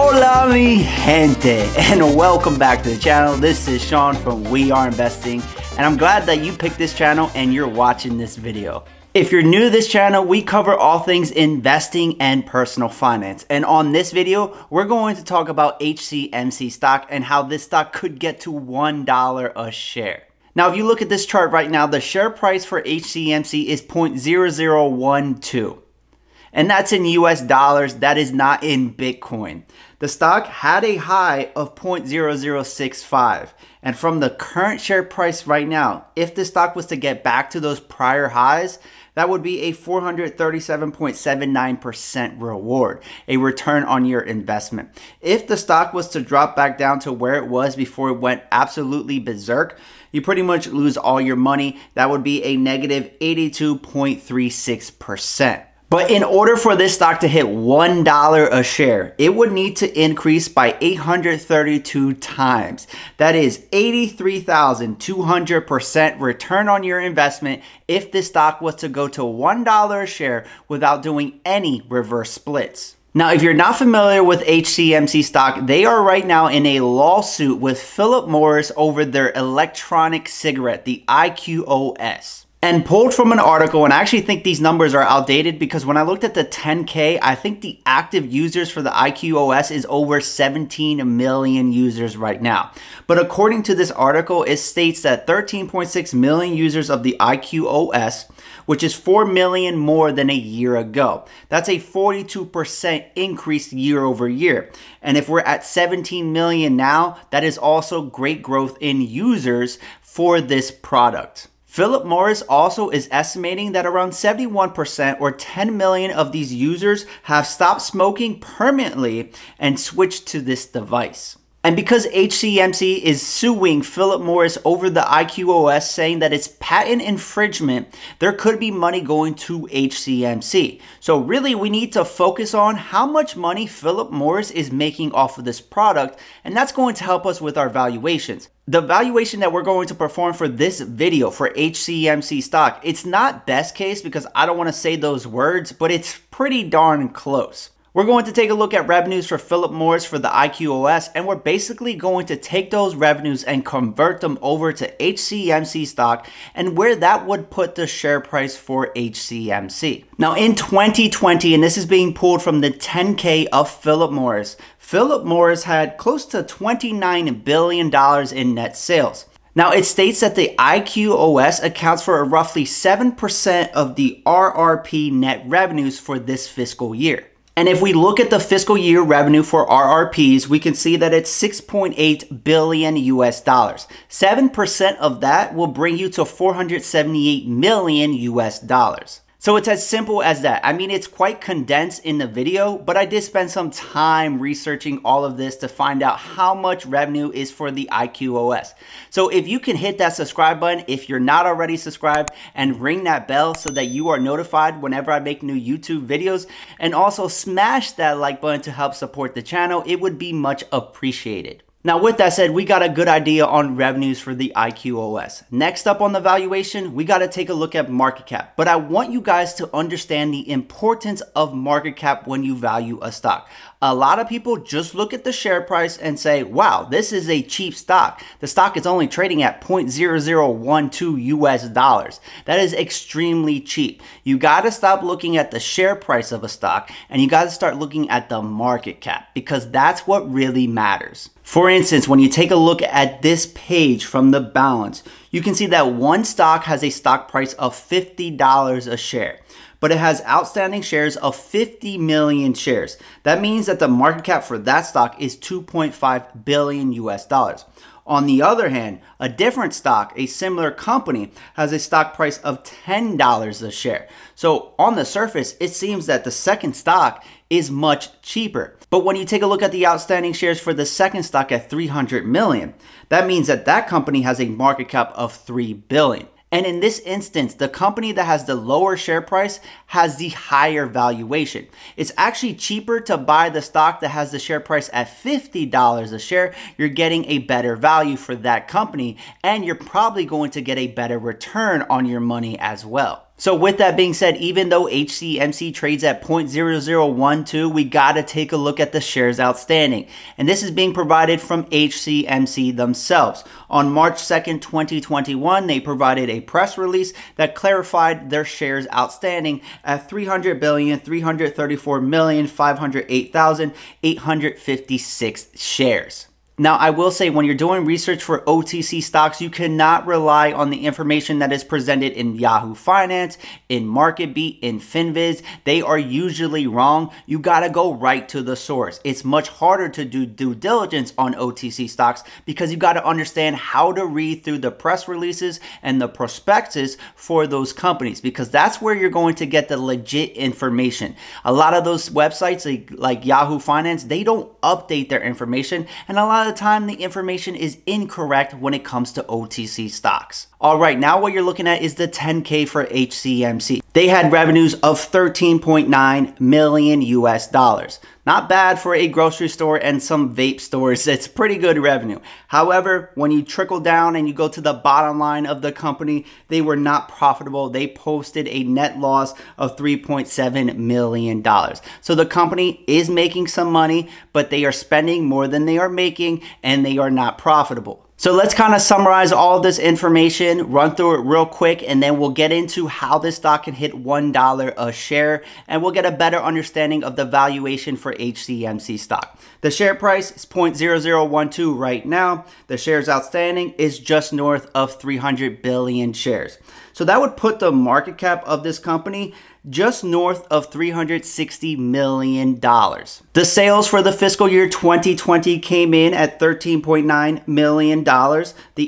Hola mi gente and welcome back to the channel. This is Sean from We Are Investing and I'm glad that you picked this channel and you're watching this video. If you're new to this channel, we cover all things investing and personal finance. And on this video, we're going to talk about HCMC stock and how this stock could get to $1 a share. Now, if you look at this chart right now, the share price for HCMC is 0.0012 and that's in US dollars. That is not in Bitcoin. The stock had a high of 0.0065. And from the current share price right now, if the stock was to get back to those prior highs, that would be a 437.79% reward, a return on your investment. If the stock was to drop back down to where it was before it went absolutely berserk, you pretty much lose all your money. That would be a negative 82.36%. But in order for this stock to hit $1 a share, it would need to increase by 832 times. That is 83,200% return on your investment if this stock was to go to $1 a share without doing any reverse splits. Now, if you're not familiar with HCMC stock, they are right now in a lawsuit with Philip Morris over their electronic cigarette, the IQOS and pulled from an article and I actually think these numbers are outdated because when I looked at the 10K, I think the active users for the IQOS is over 17 million users right now. But according to this article, it states that 13.6 million users of the IQOS, which is 4 million more than a year ago. That's a 42% increase year over year. And if we're at 17 million now, that is also great growth in users for this product. Philip Morris also is estimating that around 71% or 10 million of these users have stopped smoking permanently and switched to this device. And because HCMC is suing Philip Morris over the IQOS saying that it's patent infringement, there could be money going to HCMC. So really we need to focus on how much money Philip Morris is making off of this product and that's going to help us with our valuations the valuation that we're going to perform for this video for HCMC stock, it's not best case because I don't want to say those words, but it's pretty darn close. We're going to take a look at revenues for Philip Morris for the IQOS, and we're basically going to take those revenues and convert them over to HCMC stock and where that would put the share price for HCMC. Now, in 2020, and this is being pulled from the 10K of Philip Morris, Philip Morris had close to $29 billion in net sales. Now, it states that the IQOS accounts for a roughly 7% of the RRP net revenues for this fiscal year. And if we look at the fiscal year revenue for RRPs, we can see that it's 6.8 billion US dollars. 7% of that will bring you to 478 million US dollars. So it's as simple as that. I mean, it's quite condensed in the video, but I did spend some time researching all of this to find out how much revenue is for the IQOS. So if you can hit that subscribe button, if you're not already subscribed and ring that bell so that you are notified whenever I make new YouTube videos and also smash that like button to help support the channel, it would be much appreciated. Now, with that said, we got a good idea on revenues for the IQOS. Next up on the valuation, we got to take a look at market cap. But I want you guys to understand the importance of market cap when you value a stock. A lot of people just look at the share price and say, wow, this is a cheap stock. The stock is only trading at 0.0012 US dollars. That is extremely cheap. You got to stop looking at the share price of a stock and you got to start looking at the market cap because that's what really matters. For instance, when you take a look at this page from the balance, you can see that one stock has a stock price of $50 a share, but it has outstanding shares of 50 million shares. That means that the market cap for that stock is 2.5 billion US dollars. On the other hand, a different stock, a similar company, has a stock price of $10 a share. So on the surface, it seems that the second stock is much cheaper. But when you take a look at the outstanding shares for the second stock at 300 million, that means that that company has a market cap of 3 billion. And in this instance, the company that has the lower share price has the higher valuation. It's actually cheaper to buy the stock that has the share price at $50 a share. You're getting a better value for that company, and you're probably going to get a better return on your money as well. So with that being said, even though HCMC trades at 0.0012, we gotta take a look at the shares outstanding. And this is being provided from HCMC themselves. On March 2nd, 2021, they provided a press release that clarified their shares outstanding at 300 billion, 334 million, shares. Now, I will say when you're doing research for OTC stocks, you cannot rely on the information that is presented in Yahoo Finance, in MarketBeat, in FinViz. They are usually wrong. You got to go right to the source. It's much harder to do due diligence on OTC stocks because you got to understand how to read through the press releases and the prospectus for those companies because that's where you're going to get the legit information. A lot of those websites like, like Yahoo Finance, they don't update their information and a lot of the time the information is incorrect when it comes to OTC stocks. All right, now what you're looking at is the 10K for HCMC. They had revenues of 13.9 million US dollars. Not bad for a grocery store and some vape stores. It's pretty good revenue. However, when you trickle down and you go to the bottom line of the company, they were not profitable. They posted a net loss of $3.7 million. So the company is making some money, but they are spending more than they are making and they are not profitable. So let's kind of summarize all this information, run through it real quick, and then we'll get into how this stock can hit $1 a share, and we'll get a better understanding of the valuation for HCMC stock. The share price is 0.0012 right now. The shares outstanding is just north of 300 billion shares. So that would put the market cap of this company just north of $360 million. The sales for the fiscal year 2020 came in at $13.9 million. The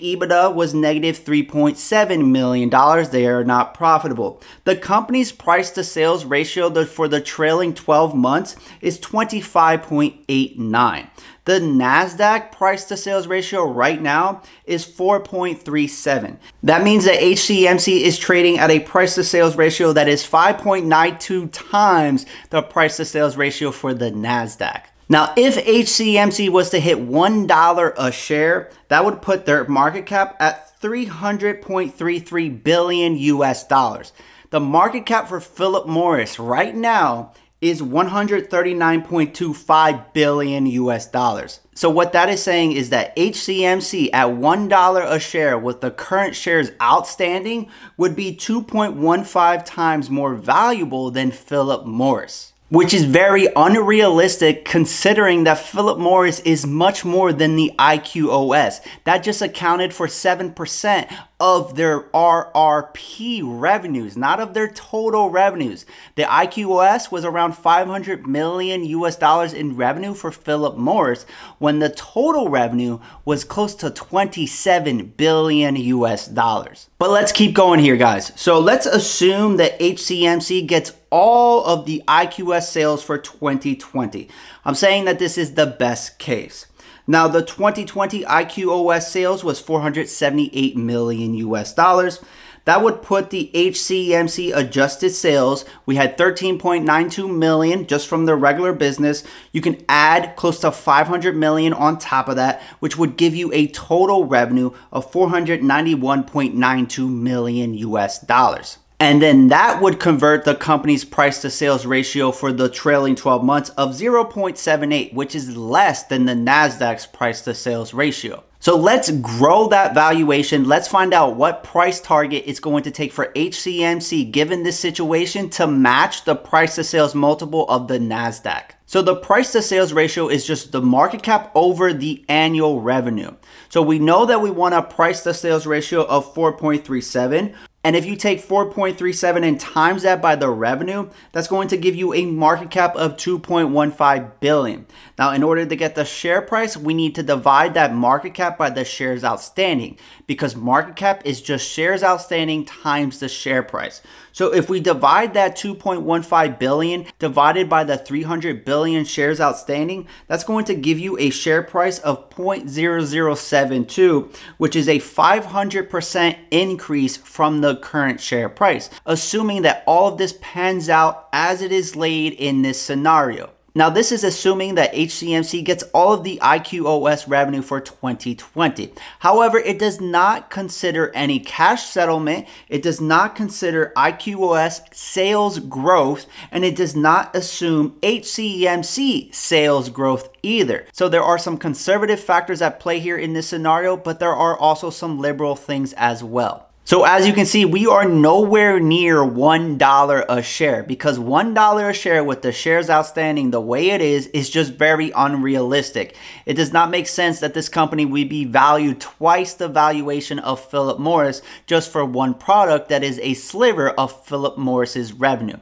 EBITDA was negative $3.7 million. They are not profitable. The company's price to sales ratio for the trailing 12 months is 25.89. The NASDAQ price to sales ratio right now is 4.37. That means that HCMC is trading at a price to sales ratio that is 5.92 times the price to sales ratio for the NASDAQ. NASDAQ. Now, if HCMC was to hit $1 a share, that would put their market cap at 300.33 billion US dollars. The market cap for Philip Morris right now is 139.25 billion US dollars. So what that is saying is that HCMC at $1 a share with the current shares outstanding would be 2.15 times more valuable than Philip Morris which is very unrealistic considering that Philip Morris is much more than the IQOS. That just accounted for 7% of their RRP revenues, not of their total revenues. The IQOS was around 500 million US dollars in revenue for Philip Morris when the total revenue was close to 27 billion US dollars. But let's keep going here, guys. So let's assume that HCMC gets all of the IQS sales for 2020. I'm saying that this is the best case. Now, the 2020 IQOS sales was 478 million US dollars. That would put the HCMC adjusted sales. We had 13.92 million just from the regular business. You can add close to 500 million on top of that, which would give you a total revenue of 491.92 million US dollars. And then that would convert the company's price to sales ratio for the trailing 12 months of 0.78, which is less than the NASDAQ's price to sales ratio. So let's grow that valuation. Let's find out what price target it's going to take for HCMC given this situation to match the price to sales multiple of the NASDAQ. So the price to sales ratio is just the market cap over the annual revenue. So we know that we want a price to sales ratio of 4.37. And if you take 4.37 and times that by the revenue, that's going to give you a market cap of 2.15 billion. Now, in order to get the share price, we need to divide that market cap by the shares outstanding because market cap is just shares outstanding times the share price. So if we divide that 2.15 billion divided by the 300 billion shares outstanding, that's going to give you a share price of 0.0072, which is a 500% increase from the current share price, assuming that all of this pans out as it is laid in this scenario. Now, this is assuming that HCMC gets all of the IQOS revenue for 2020. However, it does not consider any cash settlement, it does not consider IQOS sales growth, and it does not assume HCMC sales growth either. So there are some conservative factors at play here in this scenario, but there are also some liberal things as well. So as you can see, we are nowhere near $1 a share because $1 a share with the shares outstanding the way it is is just very unrealistic. It does not make sense that this company would be valued twice the valuation of Philip Morris just for one product that is a sliver of Philip Morris's revenue.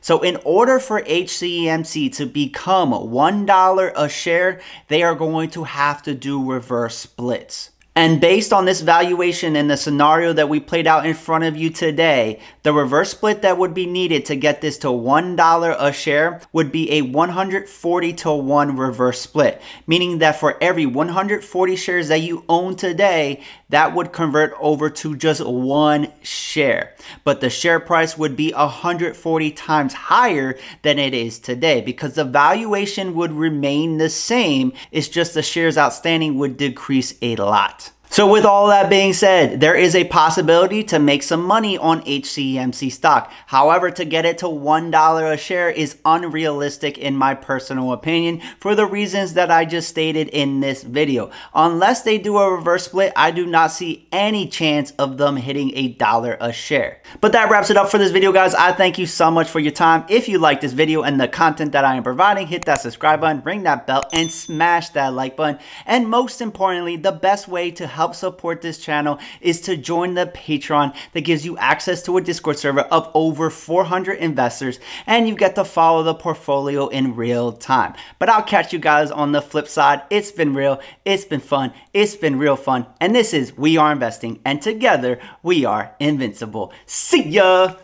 So in order for HCMC to become $1 a share, they are going to have to do reverse splits. And based on this valuation and the scenario that we played out in front of you today, the reverse split that would be needed to get this to $1 a share would be a 140 to 1 reverse split, meaning that for every 140 shares that you own today, that would convert over to just one share. But the share price would be 140 times higher than it is today because the valuation would remain the same. It's just the shares outstanding would decrease a lot. So with all that being said, there is a possibility to make some money on HCMC stock. However, to get it to $1 a share is unrealistic in my personal opinion for the reasons that I just stated in this video. Unless they do a reverse split, I do not see any chance of them hitting a dollar a share. But that wraps it up for this video, guys. I thank you so much for your time. If you like this video and the content that I am providing, hit that subscribe button, ring that bell, and smash that like button. And most importantly, the best way to help help support this channel is to join the Patreon that gives you access to a Discord server of over 400 investors and you get to follow the portfolio in real time. But I'll catch you guys on the flip side. It's been real, it's been fun, it's been real fun. And this is We Are Investing, and together we are invincible. See ya!